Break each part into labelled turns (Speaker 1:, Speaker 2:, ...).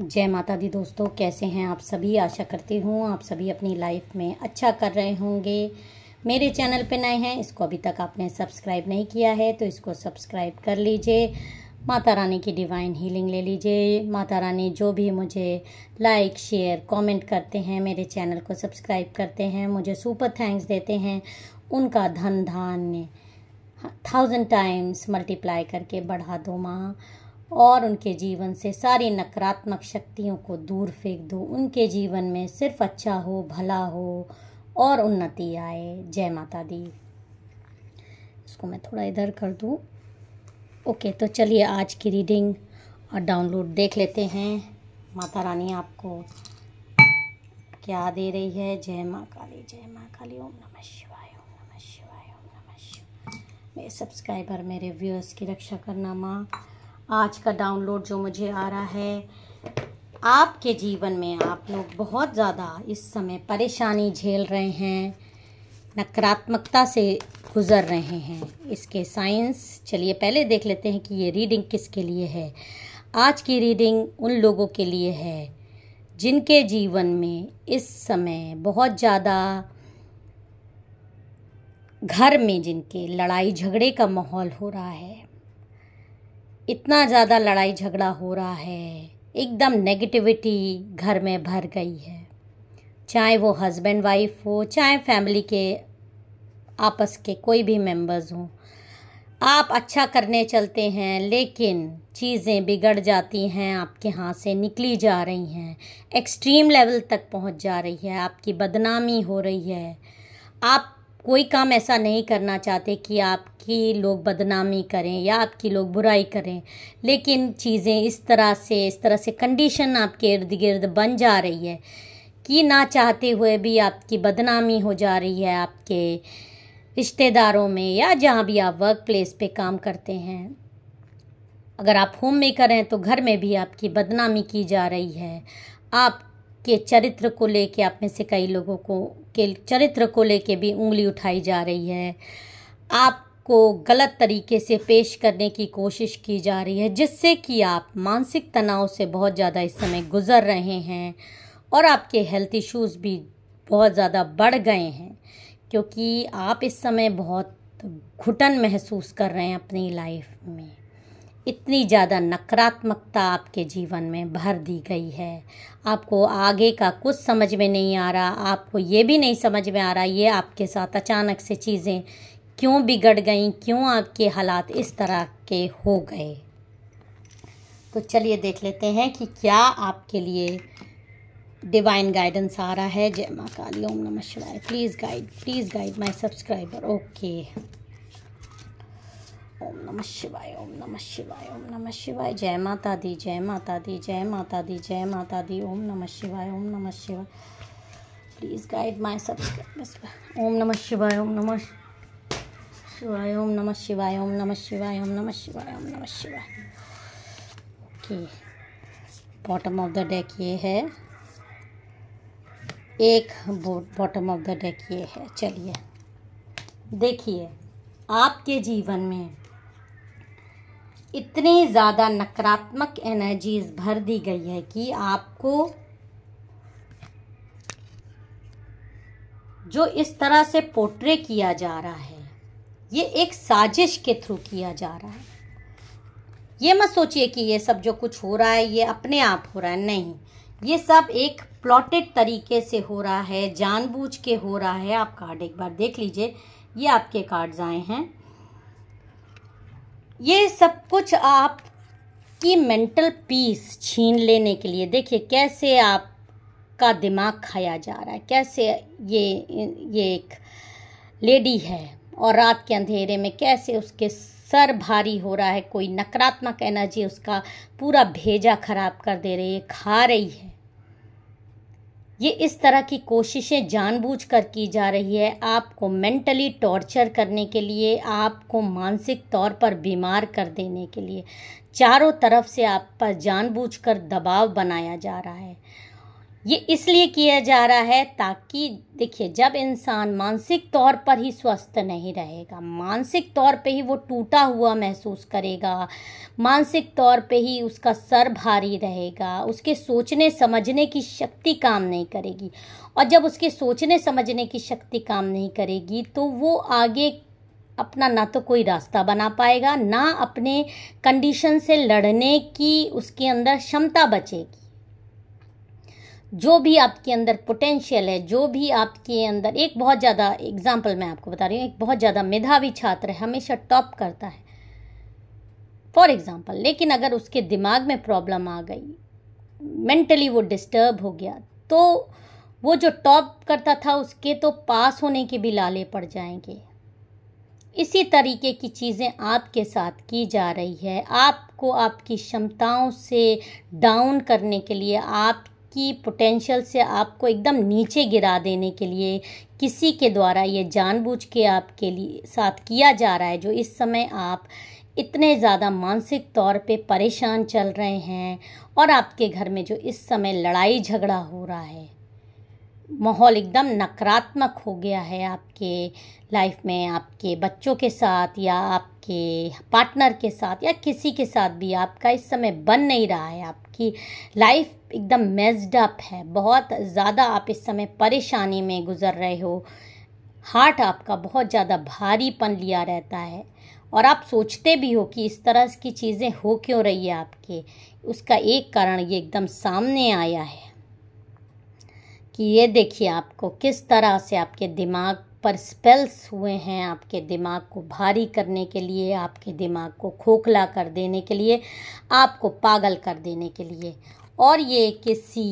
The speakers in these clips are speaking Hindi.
Speaker 1: जय माता दी दोस्तों कैसे हैं आप सभी आशा करती हूँ आप सभी अपनी लाइफ में अच्छा कर रहे होंगे मेरे चैनल पे नए हैं इसको अभी तक आपने सब्सक्राइब नहीं किया है तो इसको सब्सक्राइब कर लीजिए माता रानी की डिवाइन हीलिंग ले लीजिए माता रानी जो भी मुझे लाइक शेयर कमेंट करते हैं मेरे चैनल को सब्सक्राइब करते हैं मुझे सुपर थैंक्स देते हैं उनका धन धान्य थाउजेंड टाइम्स मल्टीप्लाई करके बढ़ा दो माँ और उनके जीवन से सारी नकारात्मक शक्तियों को दूर फेंक दो उनके जीवन में सिर्फ अच्छा हो भला हो और उन्नति आए जय माता दी इसको मैं थोड़ा इधर कर दूँ ओके तो चलिए आज की रीडिंग और डाउनलोड देख लेते हैं माता रानी आपको क्या दे रही है जय माँ काली जय माँ काली ओम नमः शिवाय ओम नमः शिवाय ओम नमः शिवाय मेरे सब्सक्राइबर मेरे व्यूअर्स की रक्षा करना माँ आज का डाउनलोड जो मुझे आ रहा है आपके जीवन में आप लोग बहुत ज़्यादा इस समय परेशानी झेल रहे हैं नकारात्मकता से गुज़र रहे हैं इसके साइंस चलिए पहले देख लेते हैं कि ये रीडिंग किसके लिए है आज की रीडिंग उन लोगों के लिए है जिनके जीवन में इस समय बहुत ज़्यादा घर में जिनके लड़ाई झगड़े का माहौल हो रहा है इतना ज़्यादा लड़ाई झगड़ा हो रहा है एकदम नेगेटिविटी घर में भर गई है चाहे वो हस्बैंड वाइफ हो चाहे फैमिली के आपस के कोई भी मेंबर्स हों आप अच्छा करने चलते हैं लेकिन चीज़ें बिगड़ जाती हैं आपके हाथ से निकली जा रही हैं एक्सट्रीम लेवल तक पहुंच जा रही है आपकी बदनामी हो रही है आप कोई काम ऐसा नहीं करना चाहते कि आपकी लोग बदनामी करें या आपकी लोग बुराई करें लेकिन चीज़ें इस तरह से इस तरह से कंडीशन आपके इर्द गिर्द बन जा रही है कि ना चाहते हुए भी आपकी बदनामी हो जा रही है आपके रिश्तेदारों में या जहाँ भी आप वर्क प्लेस पर काम करते हैं अगर आप होम मेकर हैं तो घर में भी आपकी बदनामी की जा रही है आप के चरित्र को लेके आप में से कई लोगों को के चरित्र को लेके भी उंगली उठाई जा रही है आपको गलत तरीके से पेश करने की कोशिश की जा रही है जिससे कि आप मानसिक तनाव से बहुत ज़्यादा इस समय गुज़र रहे हैं और आपके हेल्थ इश्यूज़ भी बहुत ज़्यादा बढ़ गए हैं क्योंकि आप इस समय बहुत घुटन महसूस कर रहे हैं अपनी लाइफ में इतनी ज़्यादा नकारात्मकता आपके जीवन में भर दी गई है आपको आगे का कुछ समझ में नहीं आ रहा आपको ये भी नहीं समझ में आ रहा ये आपके साथ अचानक से चीज़ें क्यों बिगड़ गई क्यों आपके हालात इस तरह के हो गए तो चलिए देख लेते हैं कि क्या आपके लिए डिवाइन गाइडेंस आ रहा है जय माँ काली ओम नमः शिवाय please guide please guide my subscriber okay ओम नमः शिवाय ओम नमः शिवाय ओम नमः शिवाय जय माता दी जय माता दी जय माता दी जय माता दी ओम नमः शिवाय ओम नमः शिवाय प्लीज़ गाइड माय सब्सक्राइबर्स ओम नमः शिवाय ओम नमः शिवाय ओम नमः शिवाय ओम नमः शिवाय ओम नमः शिवाय ओम नमः शिवाय okay bottom of the deck ये है एक बॉटम ऑफ द डेक ये है चलिए देखिए आपके जीवन में इतनी ज़्यादा नकारात्मक एनर्जीज भर दी गई है कि आपको जो इस तरह से पोट्रे किया जा रहा है ये एक साजिश के थ्रू किया जा रहा है ये मत सोचिए कि ये सब जो कुछ हो रहा है ये अपने आप हो रहा है नहीं ये सब एक प्लॉटेड तरीके से हो रहा है जानबूझ के हो रहा है आप कार्ड एक बार देख लीजिए ये आपके कार्ड्स आए हैं ये सब कुछ आप की मेंटल पीस छीन लेने के लिए देखिए कैसे आपका दिमाग खाया जा रहा है कैसे ये ये एक लेडी है और रात के अंधेरे में कैसे उसके सर भारी हो रहा है कोई नकारात्मक एनर्जी उसका पूरा भेजा खराब कर दे रही है खा रही है ये इस तरह की कोशिशें जानबूझकर की जा रही है आपको मेंटली टॉर्चर करने के लिए आपको मानसिक तौर पर बीमार कर देने के लिए चारों तरफ से आप पर जानबूझकर दबाव बनाया जा रहा है ये इसलिए किया जा रहा है ताकि देखिए जब इंसान मानसिक तौर पर ही स्वस्थ नहीं रहेगा मानसिक तौर पे ही वो टूटा हुआ महसूस करेगा मानसिक तौर पे ही उसका सर भारी रहेगा उसके सोचने समझने की शक्ति काम नहीं करेगी और जब उसके सोचने समझने की शक्ति काम नहीं करेगी तो वो आगे अपना ना तो कोई रास्ता बना पाएगा ना अपने कंडीशन से लड़ने की उसके अंदर क्षमता बचेगी जो भी आपके अंदर पोटेंशियल है जो भी आपके अंदर एक बहुत ज़्यादा एग्जाम्पल मैं आपको बता रही हूँ एक बहुत ज़्यादा मेधावी छात्र है हमेशा टॉप करता है फॉर एग्ज़ाम्पल लेकिन अगर उसके दिमाग में प्रॉब्लम आ गई मेंटली वो डिस्टर्ब हो गया तो वो जो टॉप करता था उसके तो पास होने के भी लाले पड़ जाएंगे इसी तरीके की चीज़ें आपके साथ की जा रही है आपको आपकी क्षमताओं से डाउन करने के लिए आप की पोटेंशियल से आपको एकदम नीचे गिरा देने के लिए किसी के द्वारा ये जानबूझ के आपके लिए साथ किया जा रहा है जो इस समय आप इतने ज़्यादा मानसिक तौर पे परेशान चल रहे हैं और आपके घर में जो इस समय लड़ाई झगड़ा हो रहा है माहौल एकदम नकारात्मक हो गया है आपके लाइफ में आपके बच्चों के साथ या आपके पार्टनर के साथ या किसी के साथ भी आपका इस समय बन नहीं रहा है आपकी लाइफ एकदम मेस्ड अप है बहुत ज़्यादा आप इस समय परेशानी में गुजर रहे हो हार्ट आपका बहुत ज़्यादा भारीपन लिया रहता है और आप सोचते भी हो कि इस तरह की चीज़ें हो क्यों रही है आपके उसका एक कारण ये एकदम सामने आया है कि ये देखिए आपको किस तरह से आपके दिमाग पर स्पेल्स हुए हैं आपके दिमाग को भारी करने के लिए आपके दिमाग को खोखला कर देने के लिए आपको पागल कर देने के लिए और ये किसी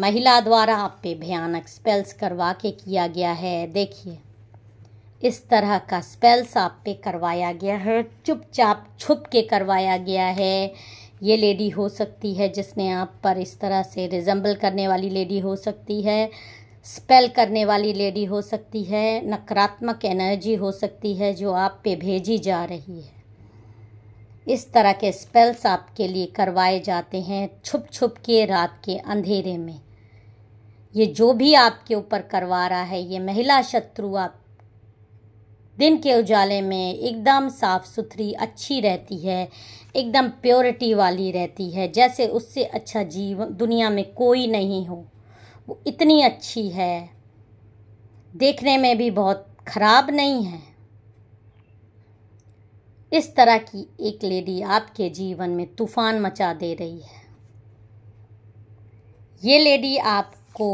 Speaker 1: महिला द्वारा आप पे भयानक स्पेल्स करवा के किया गया है देखिए इस तरह का स्पेल्स आप पे करवाया गया है चुपचाप छुप के करवाया गया है ये लेडी हो सकती है जिसने आप पर इस तरह से रिजम्बल करने वाली लेडी हो सकती है स्पेल करने वाली लेडी हो सकती है नकारात्मक एनर्जी हो सकती है जो आप पे भेजी जा रही है इस तरह के स्पेल्स आपके लिए करवाए जाते हैं छुप छुप के रात के अंधेरे में ये जो भी आपके ऊपर करवा रहा है ये महिला शत्रु आप दिन के उजाले में एकदम साफ़ सुथरी अच्छी रहती है एकदम प्योरिटी वाली रहती है जैसे उससे अच्छा जीवन दुनिया में कोई नहीं हो वो इतनी अच्छी है देखने में भी बहुत ख़राब नहीं है इस तरह की एक लेडी आपके जीवन में तूफान मचा दे रही है ये लेडी आपको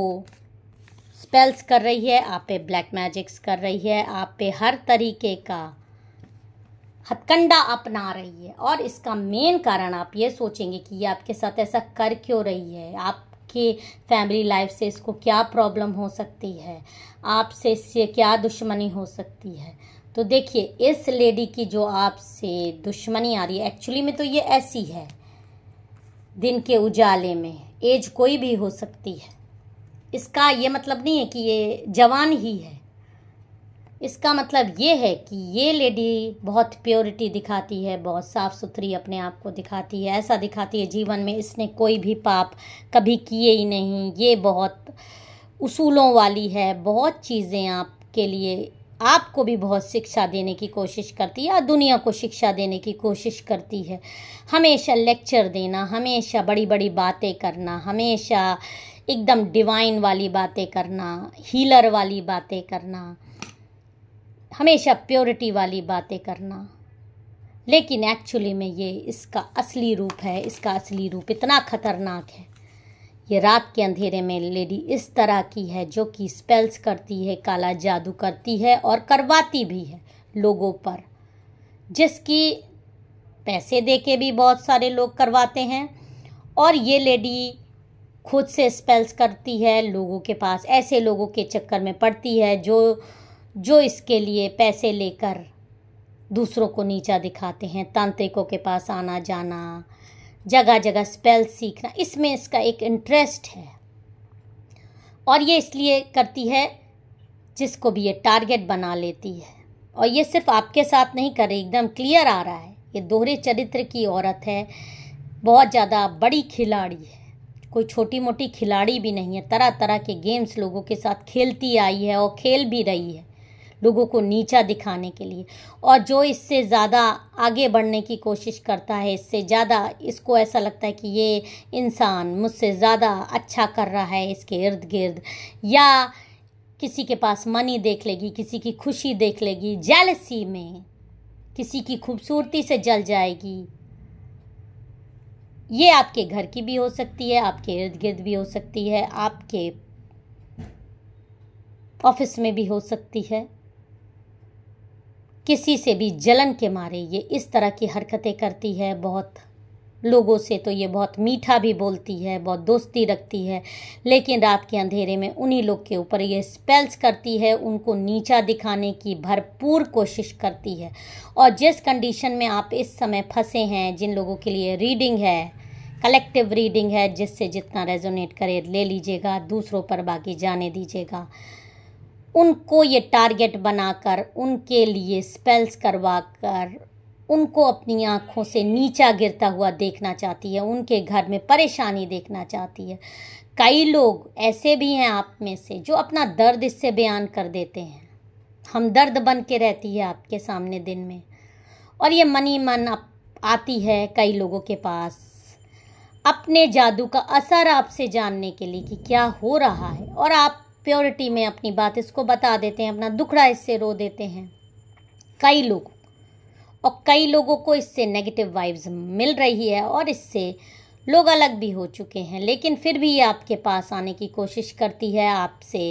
Speaker 1: स्पेल्स कर रही है आप पे ब्लैक मैजिक्स कर रही है आप पे हर तरीके का हथकंडा अपना रही है और इसका मेन कारण आप ये सोचेंगे कि ये आपके साथ ऐसा कर क्यों रही है आपके फैमिली लाइफ से इसको क्या प्रॉब्लम हो सकती है आपसे इससे क्या दुश्मनी हो सकती है तो देखिए इस लेडी की जो आपसे दुश्मनी आ रही है एक्चुअली में तो ये ऐसी है दिन के उजाले में एज कोई भी हो सकती है इसका ये मतलब नहीं है कि ये जवान ही है इसका मतलब ये है कि ये लेडी बहुत प्योरिटी दिखाती है बहुत साफ़ सुथरी अपने आप को दिखाती है ऐसा दिखाती है जीवन में इसने कोई भी पाप कभी किए ही नहीं ये बहुत उसूलों वाली है बहुत चीज़ें आपके लिए आपको भी बहुत शिक्षा देने की कोशिश करती है या दुनिया को शिक्षा देने की कोशिश करती है हमेशा लेक्चर देना हमेशा बड़ी बड़ी बातें करना हमेशा एकदम डिवाइन वाली बातें करना हीलर वाली बातें करना हमेशा प्योरिटी वाली बातें करना लेकिन एक्चुअली में ये इसका असली रूप है इसका असली रूप इतना खतरनाक है ये रात के अंधेरे में लेडी इस तरह की है जो कि स्पेल्स करती है काला जादू करती है और करवाती भी है लोगों पर जिसकी पैसे दे के भी बहुत सारे लोग करवाते हैं और ये लेडी खुद से स्पेल्स करती है लोगों के पास ऐसे लोगों के चक्कर में पड़ती है जो जो इसके लिए पैसे लेकर दूसरों को नीचा दिखाते हैं तांत्रिकों के पास आना जाना जगह जगह स्पेल सीखना इसमें इसका एक इंटरेस्ट है और ये इसलिए करती है जिसको भी ये टारगेट बना लेती है और ये सिर्फ आपके साथ नहीं कर रही एकदम क्लियर आ रहा है ये दोहरे चरित्र की औरत है बहुत ज़्यादा बड़ी खिलाड़ी है कोई छोटी मोटी खिलाड़ी भी नहीं है तरह तरह के गेम्स लोगों के साथ खेलती आई है और खेल भी रही है लोगों को नीचा दिखाने के लिए और जो इससे ज़्यादा आगे बढ़ने की कोशिश करता है इससे ज़्यादा इसको ऐसा लगता है कि ये इंसान मुझसे ज़्यादा अच्छा कर रहा है इसके इर्द गिर्द या किसी के पास मनी देख लेगी किसी की खुशी देख लेगी जेलसी में किसी की खूबसूरती से जल जाएगी ये आपके घर की भी हो सकती है आपके इर्द गिर्द भी हो सकती है आपके ऑफिस में भी हो सकती है किसी से भी जलन के मारे ये इस तरह की हरकतें करती है बहुत लोगों से तो ये बहुत मीठा भी बोलती है बहुत दोस्ती रखती है लेकिन रात के अंधेरे में उन्हीं लोग के ऊपर ये स्पेल्स करती है उनको नीचा दिखाने की भरपूर कोशिश करती है और जिस कंडीशन में आप इस समय फंसे हैं जिन लोगों के लिए रीडिंग है कलेक्टिव रीडिंग है जिससे जितना रेजोनेट करे ले लीजिएगा दूसरों पर बाकी जाने दीजिएगा उनको ये टारगेट बनाकर उनके लिए स्पेल्स करवा कर उनको अपनी आँखों से नीचा गिरता हुआ देखना चाहती है उनके घर में परेशानी देखना चाहती है कई लोग ऐसे भी हैं आप में से जो अपना दर्द इससे बयान कर देते हैं हम दर्द बन के रहती है आपके सामने दिन में और ये मनी मन आती है कई लोगों के पास अपने जादू का असर आपसे जानने के लिए कि क्या हो रहा है और आप प्योरिटी में अपनी बात इसको बता देते हैं अपना दुखड़ा इससे रो देते हैं कई लोग और कई लोगों को इससे नेगेटिव वाइब्स मिल रही है और इससे लोग अलग भी हो चुके हैं लेकिन फिर भी ये आपके पास आने की कोशिश करती है आपसे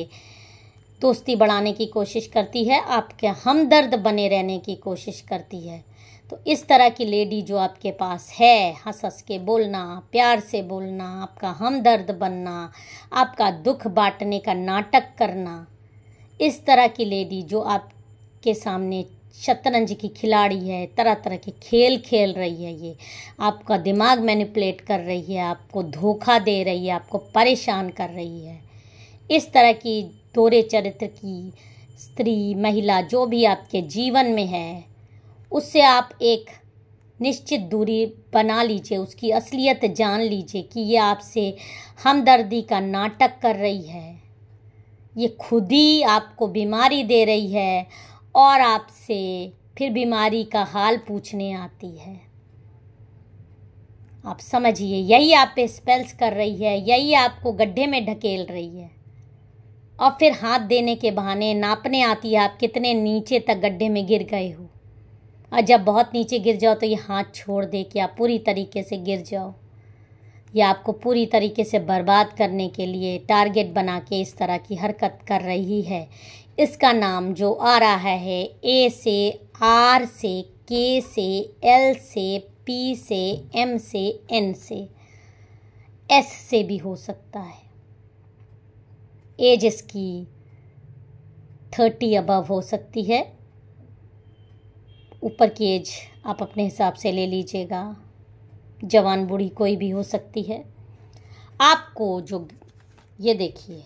Speaker 1: दोस्ती बढ़ाने की कोशिश करती है आपके हमदर्द बने रहने की कोशिश करती है तो इस तरह की लेडी जो आपके पास है हंस हंस के बोलना प्यार से बोलना आपका हमदर्द बनना आपका दुख बांटने का नाटक करना इस तरह की लेडी जो आपके सामने शतरंज की खिलाड़ी है तरह तरह के खेल खेल रही है ये आपका दिमाग मैनिपुलेट कर रही है आपको धोखा दे रही है आपको परेशान कर रही है इस तरह की दोरे चरित्र की स्त्री महिला जो भी आपके जीवन में है उससे आप एक निश्चित दूरी बना लीजिए उसकी असलियत जान लीजिए कि ये आपसे हमदर्दी का नाटक कर रही है ये खुद ही आपको बीमारी दे रही है और आपसे फिर बीमारी का हाल पूछने आती है आप समझिए यही आप पे स्पेल्स कर रही है यही आपको गड्ढे में ढकेल रही है और फिर हाथ देने के बहाने नापने आती है आप कितने नीचे तक गड्ढे में गिर गए हो और जब बहुत नीचे गिर जाओ तो ये हाथ छोड़ दे कि आप पूरी तरीके से गिर जाओ या आपको पूरी तरीके से बर्बाद करने के लिए टारगेट बना के इस तरह की हरकत कर रही है इसका नाम जो आ रहा है ए से आर से के से एल से पी से एम से एन से एस से भी हो सकता है एज इसकी थर्टी अबव हो सकती है ऊपर की एज आप अपने हिसाब से ले लीजिएगा जवान बूढ़ी कोई भी हो सकती है आपको जो ये देखिए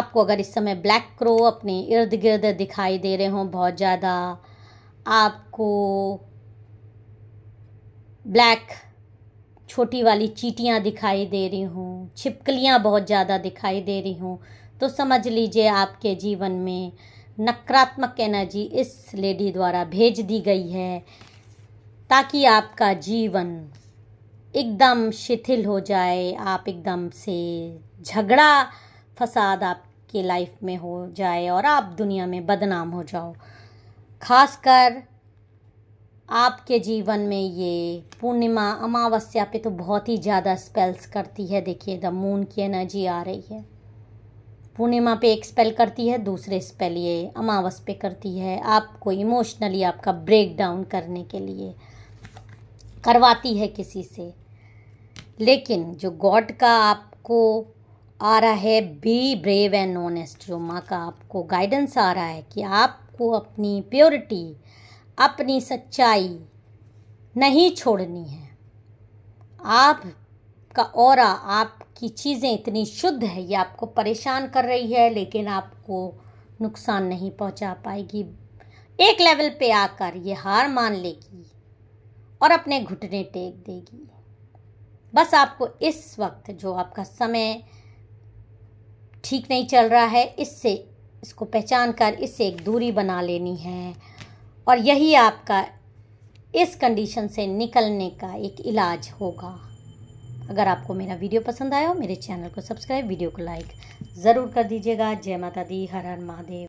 Speaker 1: आपको अगर इस समय ब्लैक क्रो अपने इर्द गिर्द दिखाई दे रहे हों बहुत ज़्यादा आपको ब्लैक छोटी वाली चीटियाँ दिखाई दे रही हूँ छिपकलियाँ बहुत ज़्यादा दिखाई दे रही हूँ तो समझ लीजिए आपके जीवन में नकारात्मक एनर्जी इस लेडी द्वारा भेज दी गई है ताकि आपका जीवन एकदम शिथिल हो जाए आप एकदम से झगड़ा फसाद आपके लाइफ में हो जाए और आप दुनिया में बदनाम हो जाओ खासकर आपके जीवन में ये पूर्णिमा अमावस्या पे तो बहुत ही ज़्यादा स्पेल्स करती है देखिए द मून की एनर्जी आ रही है पूर्णिमा पे एक स्पेल करती है दूसरे स्पेल ये अमावस पे करती है आपको इमोशनली आपका ब्रेक डाउन करने के लिए करवाती है किसी से लेकिन जो गॉड का आपको आ रहा है बी ब्रेव एंड ऑनेस्ट जो माँ का आपको गाइडेंस आ रहा है कि आपको अपनी प्योरिटी अपनी सच्चाई नहीं छोड़नी है आप आपका और आपकी चीज़ें इतनी शुद्ध है ये आपको परेशान कर रही है लेकिन आपको नुकसान नहीं पहुंचा पाएगी एक लेवल पे आकर ये हार मान लेगी और अपने घुटने टेक देगी बस आपको इस वक्त जो आपका समय ठीक नहीं चल रहा है इससे इसको पहचान कर इससे एक दूरी बना लेनी है और यही आपका इस कंडीशन से निकलने का एक इलाज होगा अगर आपको मेरा वीडियो पसंद आया हो मेरे चैनल को सब्सक्राइब वीडियो को लाइक ज़रूर कर दीजिएगा जय माता दी हर हर महादेव